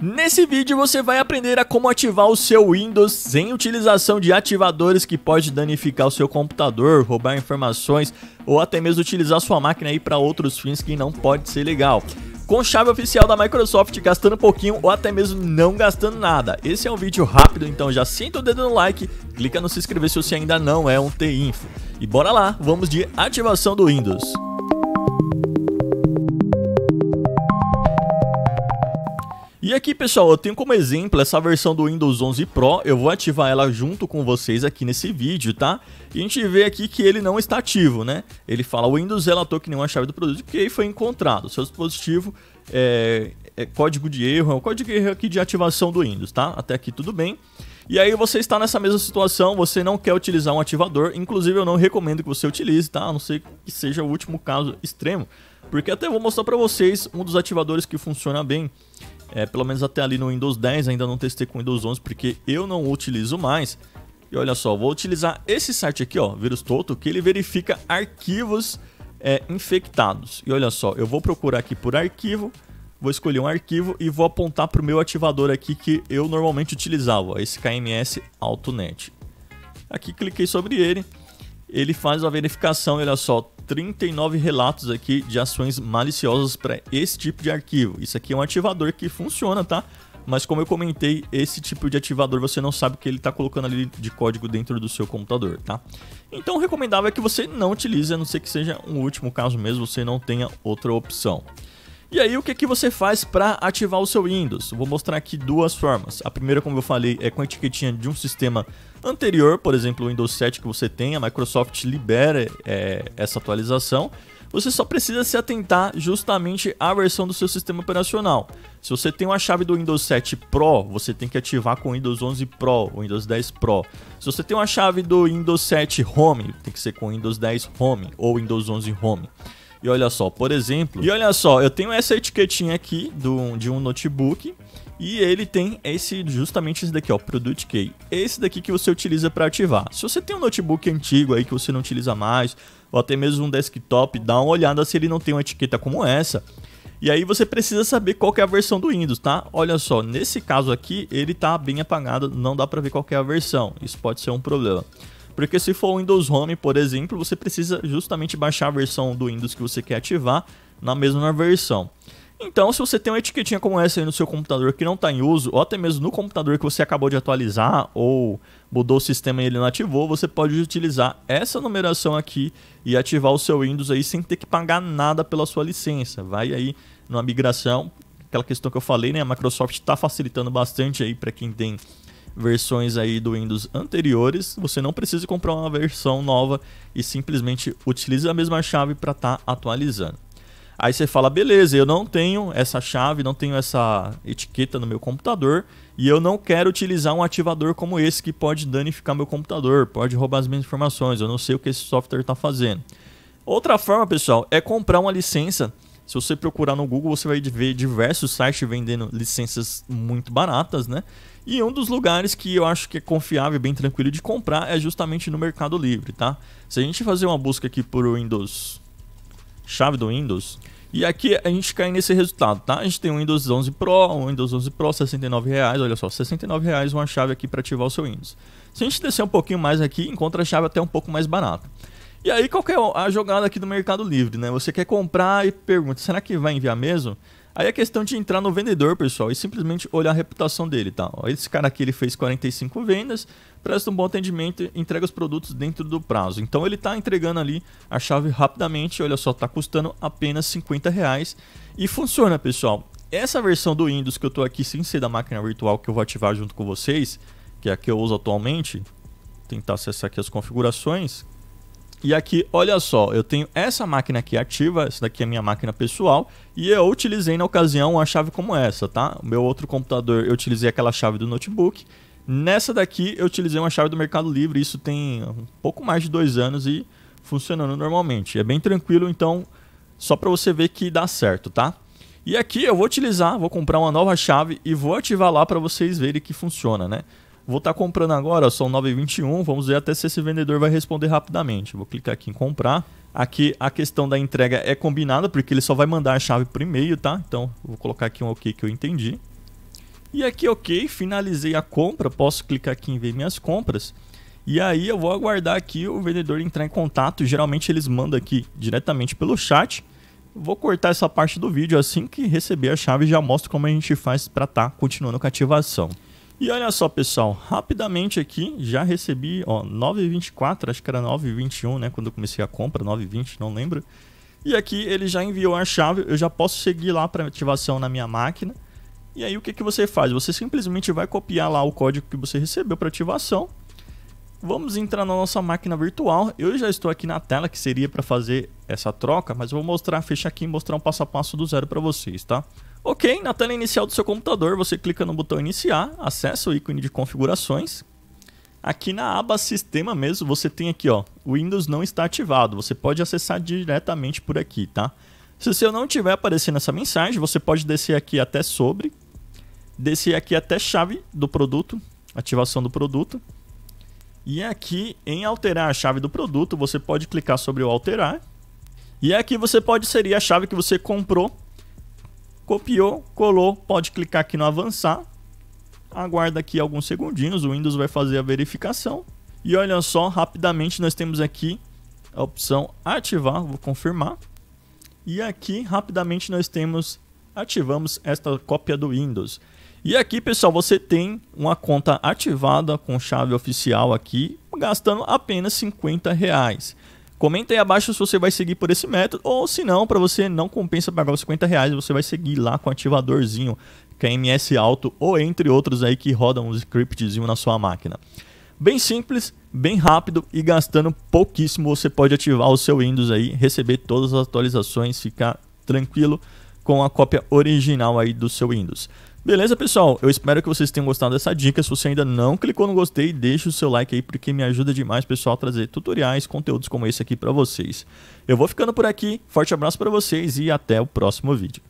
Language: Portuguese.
Nesse vídeo você vai aprender a como ativar o seu Windows sem utilização de ativadores que pode danificar o seu computador, roubar informações ou até mesmo utilizar sua máquina aí para outros fins que não pode ser legal. Com chave oficial da Microsoft, gastando pouquinho ou até mesmo não gastando nada. Esse é um vídeo rápido, então já senta o dedo no like, clica no se inscrever se você ainda não é um T-Info. E bora lá, vamos de ativação do Windows. E aqui, pessoal, eu tenho como exemplo essa versão do Windows 11 Pro, eu vou ativar ela junto com vocês aqui nesse vídeo, tá? E a gente vê aqui que ele não está ativo, né? Ele fala Windows relatou que não uma chave do produto porque foi encontrado. Seu dispositivo é, é código de erro, é o código de erro aqui de ativação do Windows, tá? Até aqui tudo bem. E aí você está nessa mesma situação, você não quer utilizar um ativador, inclusive eu não recomendo que você utilize, tá? A não ser que seja o último caso extremo, porque até vou mostrar para vocês um dos ativadores que funciona bem. É, pelo menos até ali no Windows 10, ainda não testei com o Windows 11 porque eu não utilizo mais. E olha só, vou utilizar esse site aqui, ó, Vírus Toto, que ele verifica arquivos é, infectados. E olha só, eu vou procurar aqui por arquivo, vou escolher um arquivo e vou apontar para o meu ativador aqui que eu normalmente utilizava, ó, esse KMS AutoNet. Aqui cliquei sobre ele, ele faz a verificação, olha só, 39 relatos aqui de ações maliciosas para esse tipo de arquivo. Isso aqui é um ativador que funciona, tá? Mas como eu comentei, esse tipo de ativador você não sabe o que ele está colocando ali de código dentro do seu computador, tá? Então o recomendável é que você não utilize, a não ser que seja um último caso mesmo, você não tenha outra opção. E aí o que, que você faz para ativar o seu Windows? vou mostrar aqui duas formas. A primeira, como eu falei, é com a etiquetinha de um sistema anterior, por exemplo, o Windows 7 que você tem, a Microsoft libera é, essa atualização. Você só precisa se atentar justamente à versão do seu sistema operacional. Se você tem uma chave do Windows 7 Pro, você tem que ativar com o Windows 11 Pro, o Windows 10 Pro. Se você tem uma chave do Windows 7 Home, tem que ser com o Windows 10 Home ou Windows 11 Home. E olha só, por exemplo, e olha só, eu tenho essa etiquetinha aqui do, de um notebook e ele tem esse justamente esse daqui, ó, Product Key. Esse daqui que você utiliza para ativar. Se você tem um notebook antigo aí que você não utiliza mais, ou até mesmo um desktop, dá uma olhada se ele não tem uma etiqueta como essa. E aí você precisa saber qual é a versão do Windows, tá? Olha só, nesse caso aqui ele tá bem apagado, não dá para ver qual é a versão. Isso pode ser um problema. Porque se for o Windows Home, por exemplo, você precisa justamente baixar a versão do Windows que você quer ativar na mesma versão. Então, se você tem uma etiquetinha como essa aí no seu computador que não está em uso, ou até mesmo no computador que você acabou de atualizar ou mudou o sistema e ele não ativou, você pode utilizar essa numeração aqui e ativar o seu Windows aí sem ter que pagar nada pela sua licença. Vai aí numa migração, aquela questão que eu falei, né? A Microsoft está facilitando bastante aí para quem tem versões aí do Windows anteriores, você não precisa comprar uma versão nova e simplesmente utiliza a mesma chave para estar tá atualizando. Aí você fala, beleza, eu não tenho essa chave, não tenho essa etiqueta no meu computador e eu não quero utilizar um ativador como esse que pode danificar meu computador, pode roubar as minhas informações, eu não sei o que esse software está fazendo. Outra forma, pessoal, é comprar uma licença se você procurar no Google, você vai ver diversos sites vendendo licenças muito baratas, né? E um dos lugares que eu acho que é confiável e bem tranquilo de comprar é justamente no Mercado Livre, tá? Se a gente fazer uma busca aqui por Windows, chave do Windows, e aqui a gente cai nesse resultado, tá? A gente tem um Windows 11 Pro, um Windows 11 Pro, 69 reais, olha só, 69 reais uma chave aqui para ativar o seu Windows. Se a gente descer um pouquinho mais aqui, encontra a chave até um pouco mais barata. E aí qual que é a jogada aqui do Mercado Livre, né? Você quer comprar e pergunta, será que vai enviar mesmo? Aí é questão de entrar no vendedor, pessoal, e simplesmente olhar a reputação dele, tá? Esse cara aqui ele fez 45 vendas, presta um bom atendimento, entrega os produtos dentro do prazo. Então ele está entregando ali a chave rapidamente, olha só, está custando apenas 50 reais e funciona, pessoal. Essa versão do Windows que eu estou aqui sem ser da máquina virtual que eu vou ativar junto com vocês, que é a que eu uso atualmente, Vou tentar acessar aqui as configurações, e aqui, olha só, eu tenho essa máquina aqui ativa, essa daqui é minha máquina pessoal, e eu utilizei na ocasião uma chave como essa, tá? O meu outro computador, eu utilizei aquela chave do notebook. Nessa daqui, eu utilizei uma chave do Mercado Livre, isso tem um pouco mais de dois anos e funcionando normalmente. É bem tranquilo, então, só para você ver que dá certo, tá? E aqui eu vou utilizar, vou comprar uma nova chave e vou ativar lá para vocês verem que funciona, né? Vou estar tá comprando agora, são 9h21, vamos ver até se esse vendedor vai responder rapidamente. Vou clicar aqui em comprar. Aqui a questão da entrega é combinada, porque ele só vai mandar a chave por e-mail, tá? Então, vou colocar aqui um OK que eu entendi. E aqui OK, finalizei a compra, posso clicar aqui em ver minhas compras. E aí eu vou aguardar aqui o vendedor entrar em contato, geralmente eles mandam aqui diretamente pelo chat. Vou cortar essa parte do vídeo assim que receber a chave já mostro como a gente faz para estar tá continuando com a ativação. E olha só, pessoal, rapidamente aqui, já recebi, ó, 9,24, acho que era 9,21, né, quando eu comecei a compra, 9,20, não lembro. E aqui ele já enviou a chave, eu já posso seguir lá para ativação na minha máquina. E aí o que, que você faz? Você simplesmente vai copiar lá o código que você recebeu para ativação. Vamos entrar na nossa máquina virtual. Eu já estou aqui na tela que seria para fazer essa troca, mas eu vou mostrar, fechar aqui e mostrar um passo a passo do zero para vocês, tá? Ok, na tela inicial do seu computador, você clica no botão iniciar, acessa o ícone de configurações. Aqui na aba sistema mesmo, você tem aqui, ó, o Windows não está ativado, você pode acessar diretamente por aqui, tá? Se o seu não tiver aparecendo essa mensagem, você pode descer aqui até sobre, descer aqui até chave do produto, ativação do produto. E aqui em alterar a chave do produto, você pode clicar sobre o alterar. E aqui você pode inserir a chave que você comprou Copiou, colou, pode clicar aqui no avançar. Aguarda aqui alguns segundinhos, o Windows vai fazer a verificação. E olha só, rapidamente nós temos aqui a opção ativar, vou confirmar. E aqui rapidamente nós temos ativamos esta cópia do Windows. E aqui, pessoal, você tem uma conta ativada com chave oficial aqui, gastando apenas 50 reais. Comenta aí abaixo se você vai seguir por esse método ou se não, para você não compensa pagar os 50 reais, você vai seguir lá com o ativadorzinho, KMS é Alto ou entre outros aí que rodam um scriptzinho na sua máquina. Bem simples, bem rápido e gastando pouquíssimo, você pode ativar o seu Windows aí, receber todas as atualizações, ficar tranquilo com a cópia original aí do seu Windows. Beleza, pessoal? Eu espero que vocês tenham gostado dessa dica. Se você ainda não clicou no gostei, deixa o seu like aí, porque me ajuda demais, pessoal, a trazer tutoriais, conteúdos como esse aqui para vocês. Eu vou ficando por aqui. Forte abraço para vocês e até o próximo vídeo.